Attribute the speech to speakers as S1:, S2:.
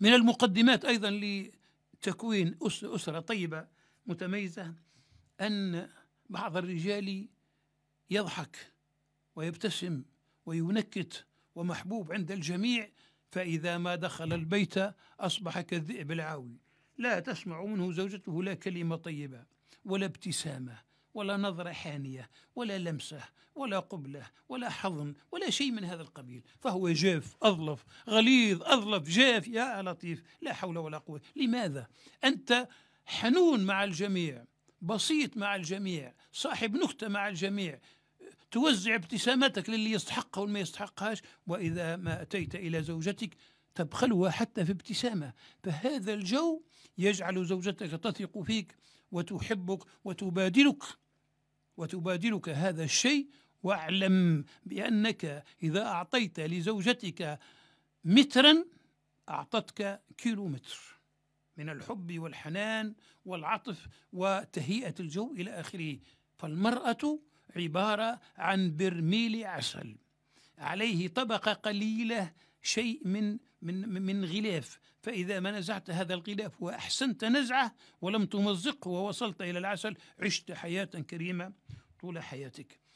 S1: من المقدمات أيضا لتكوين أسرة طيبة متميزة أن بعض الرجال يضحك ويبتسم وينكت ومحبوب عند الجميع فإذا ما دخل البيت أصبح كالذئب العاوي لا تسمع منه زوجته لا كلمة طيبة ولا ابتسامة ولا نظرة حانية ولا لمسة ولا قبلة ولا حضن ولا شيء من هذا القبيل فهو جاف أظلف غليظ أظلف جاف يا لطيف لا حول ولا قوة لماذا؟ أنت حنون مع الجميع بسيط مع الجميع صاحب نكتة مع الجميع توزع ابتسامتك للي يستحقها والما يستحقهاش وإذا ما أتيت إلى زوجتك تبخلها حتى في ابتسامة فهذا الجو يجعل زوجتك تثق فيك وتحبك وتبادلك وتبادلك هذا الشيء واعلم بأنك إذا أعطيت لزوجتك مترا أعطتك كيلومتر من الحب والحنان والعطف وتهيئة الجو إلى آخره فالمرأة عبارة عن برميل عسل عليه طبقة قليلة شيء من من من غلاف فإذا ما نزعت هذا الغلاف وأحسنت نزعه ولم تمزقه ووصلت إلى العسل عشت حياة كريمة طول حياتك